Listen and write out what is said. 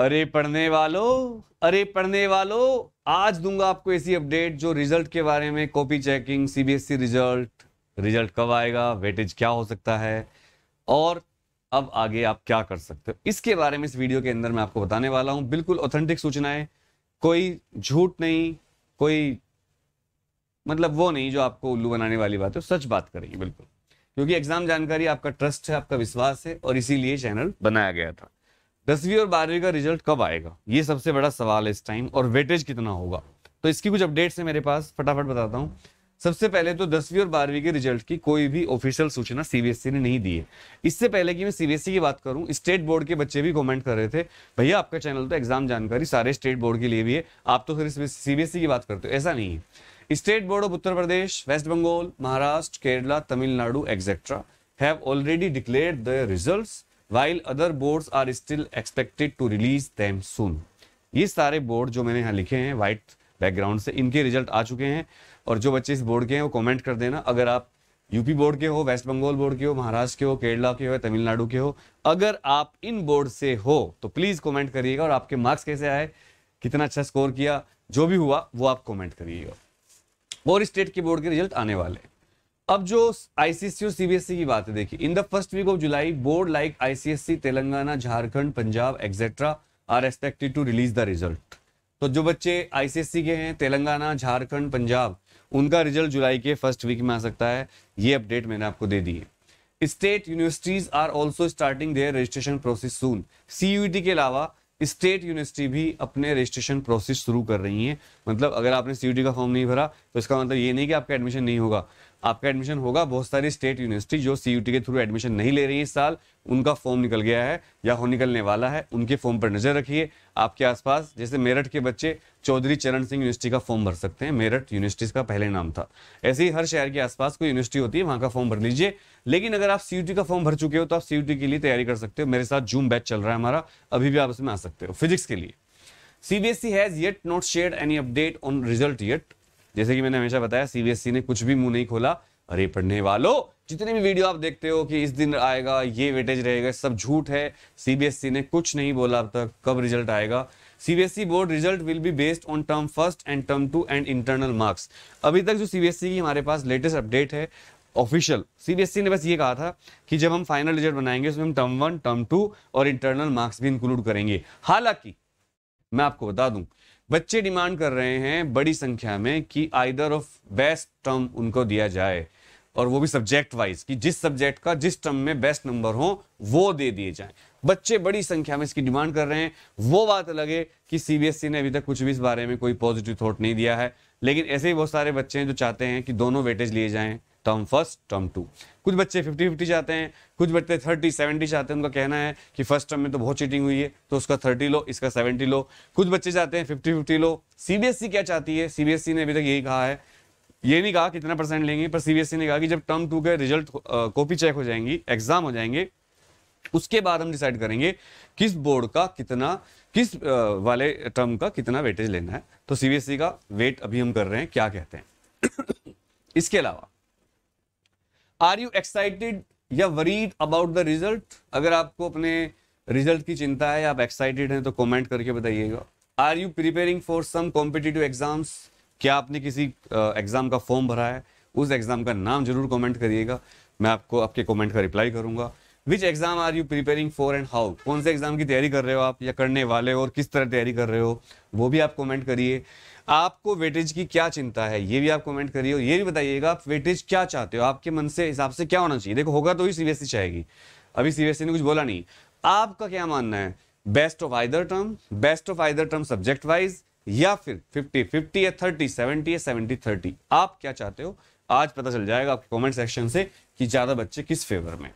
अरे पढ़ने वालों अरे पढ़ने वालों आज दूंगा आपको ऐसी अपडेट जो रिजल्ट के बारे में copy checking CBSE result result कब आएगा वेटेज क्या हो सकता है और अब आगे आप क्या कर सकते हो इसके बारे में इस वीडियो के अंदर मैं आपको बताने वाला हूं बिल्कुल ऑथेंटिक सूचनाएं कोई झूठ नहीं कोई मतलब वो नहीं जो आपको उल्लू बनाने वाली बात है सच बात करेंगे बिल्कुल क्योंकि एग्जाम जानकारी आपका ट्रस्ट है आपका विश्वास है और इसीलिए चैनल बनाया गया था दसवीं और बारहवीं का रिजल्ट कब आएगा ये सबसे बड़ा सवाल है इस टाइम और वेटेज कितना होगा तो इसकी कुछ अपडेट्स है मेरे पास फटाफट बताता हूँ सबसे पहले तो दसवीं और बारहवीं के रिजल्ट की कोई भी ऑफिशियल सूचना सीबीएसई e ने नहीं दी है इससे पहले कि मैं सीबीएसई e की बात करूं स्टेट बोर्ड के बच्चे भी कमेंट कर रहे थे भैया आपका चैनल तो एग्जाम जानकारी सारे स्टेट बोर्ड के लिए भी है आप तो फिर सीबीएसई e की बात करते हो ऐसा नहीं है state board of Uttar Pradesh West Bengal Maharashtra Kerala Tamil Nadu etcetera have already declare the result while other board are still expected to release them soon ये सारे बोर्ड जो मैंने यहाँ लिखे हैं वाइट बैकग्राउंड से इनके रिजल्ट आ चुके हैं और जो बच्चे इस बोर्ड के हैं वो कमेंट कर देना अगर आप यूपी बोर्ड के हो वेस्ट बंगाल बोर्ड के हो महाराष्ट्र के हो केरला के हो तमिलनाडु के हो अगर आप इन बोर्ड से हो तो प्लीज़ कमेंट करिएगा और आपके मार्क्स कैसे आए कितना अच्छा स्कोर किया जो भी हुआ वो आप कॉमेंट करिएगा और स्टेट के बोर्ड के रिजल्ट आने वाले हैं अब जो आईसीएससी और सीबीएसई e की बात है देखिए in the first week of July board like ICSC Telangana Jharkhand Punjab etcetera are expected to release the result तो जो बच्चे आईसीएससी के हैं तेलंगाना झारखंड पंजाब उनका रिजल्ट जुलाई के फर्स्ट वीक में आ सकता है ये अपडेट मैंने आपको दे दी है state universities are also starting their registration process soon सी के अलावा स्टेट यूनिवर्सिटी भी अपने रजिस्ट्रेशन प्रोसेस शुरू कर रही है मतलब अगर आपने सीयूटी e का फॉर्म नहीं भरा तो इसका मतलब ये नहीं कि आपका एडमिशन नहीं होगा आपका एडमिशन होगा बहुत सारी स्टेट यूनिवर्सिटी जो सी के थ्रू एडमिशन नहीं ले रही इस साल उनका फॉर्म निकल गया है या हो निकलने वाला है उनके फॉर्म पर नज़र रखिए आपके आसपास जैसे मेरठ के बच्चे चौधरी चरण सिंह यूनिवर्सिटी का फॉर्म भर सकते हैं मेरठ यूनिवर्सिटीज का पहले नाम था ऐसे ही हर शहर के आसपास कोई यूनिवर्सिटी होती है वहाँ का फॉर्म भर लीजिए लेकिन अगर आप सी का फॉर्म भर चुके हो तो आप सी के लिए तैयारी कर सकते हो मेरे साथ जूम बैच चल रहा है हमारा अभी भी आप इसमें आ सकते हो फिजिक्स के लिए C B S E has yet not share any update on result yet जैसे कि मैंने हमेशा बताया सीबीएसई e ने कुछ भी मुंह नहीं खोला अरे पढ़ने वालों जितने भी वीडियो आप देखते हो कि इस दिन आएगा ये वेटेज रहेगा सब झूठ है सीबीएसई e ने कुछ नहीं बोला अब तक कब रिजल्ट आएगा CBSE board result will be based on term first and term two and internal marks अभी तक जो सीबीएसई e की हमारे पास लेटेस्ट अपडेट है ऑफिशियल सीबीएसई ने बस ये कहा था कि जब हम फाइनल रिजल्ट बनाएंगे उसमें हम टर्म वन टर्म टू और इंटरनल मार्क्स भी इंक्लूड करेंगे हालांकि मैं आपको बता दूं बच्चे डिमांड कर रहे हैं बड़ी संख्या में कि आइदर ऑफ बेस्ट टर्म उनको दिया जाए और वो भी सब्जेक्ट वाइज कि जिस सब्जेक्ट का जिस टर्म में बेस्ट नंबर हो वो दे दिए जाए बच्चे बड़ी संख्या में इसकी डिमांड कर रहे हैं वो बात अलग है कि सीबीएसई ने अभी तक कुछ भी इस बारे में कोई पॉजिटिव थॉट नहीं दिया है लेकिन ऐसे ही बहुत सारे बच्चे हैं जो चाहते हैं कि दोनों वेटेज लिए जाएँ टर्म फर्स्ट टर्म टू कुछ बच्चे फिफ्टी फिफ्टी चाहते हैं कुछ बच्चे थर्टी सेवेंटी चाहते हैं उनका कहना है कि फर्स्ट टर्म में तो बहुत चीटिंग हुई है तो उसका थर्टी लो इसका सेवेंटी लो कुछ बच्चे चाहते हैं फिफ्टी फिफ्टी लो सीबीएसई e क्या चाहती है सीबीएसई e ने अभी तक यही कहा है ये नहीं कहा कितना परसेंट लेंगे पर सीबीएसई e ने कहा कि जब टर्म टू के रिजल्ट कॉपी चेक हो जाएंगी एग्जाम हो जाएंगे उसके बाद हम डिसाइड करेंगे किस बोर्ड का कितना किस वाले टर्म का कितना वेटेज लेना है तो सीबीएसई e का वेट अभी हम कर रहे हैं क्या कहते हैं इसके अलावा आर यू एक्साइटेड या वरीड अबाउट द रिजल्ट अगर आपको अपने रिजल्ट की चिंता है आप एक्साइटेड हैं तो कमेंट करके बताइएगा are you preparing for some competitive exams क्या आपने किसी एग्जाम का फॉर्म भरा है उस एग्जाम का नाम जरूर कॉमेंट करिएगा मैं आपको आपके कॉमेंट का रिप्लाई करूंगा which exam are you preparing for and how कौन से एग्जाम की तैयारी कर रहे हो आप या करने वाले हो और किस तरह तैयारी कर रहे हो वो भी आप कमेंट करिए आपको वेटेज की क्या चिंता है ये भी आप कमेंट करिए और ये भी बताइएगा आप वेटेज क्या चाहते हो आपके मन से हिसाब से क्या होना चाहिए देखो होगा तो ही सीबीएसई चाहेगी अभी सीबीएसई ने कुछ बोला नहीं आपका क्या मानना है best of either term best of either term subject wise या फिर 50 50 या 30 70 या 70 30 आप क्या चाहते हो आज पता चल जाएगा आपके कमेंट सेक्शन से कि ज्यादा बच्चे किस फेवर में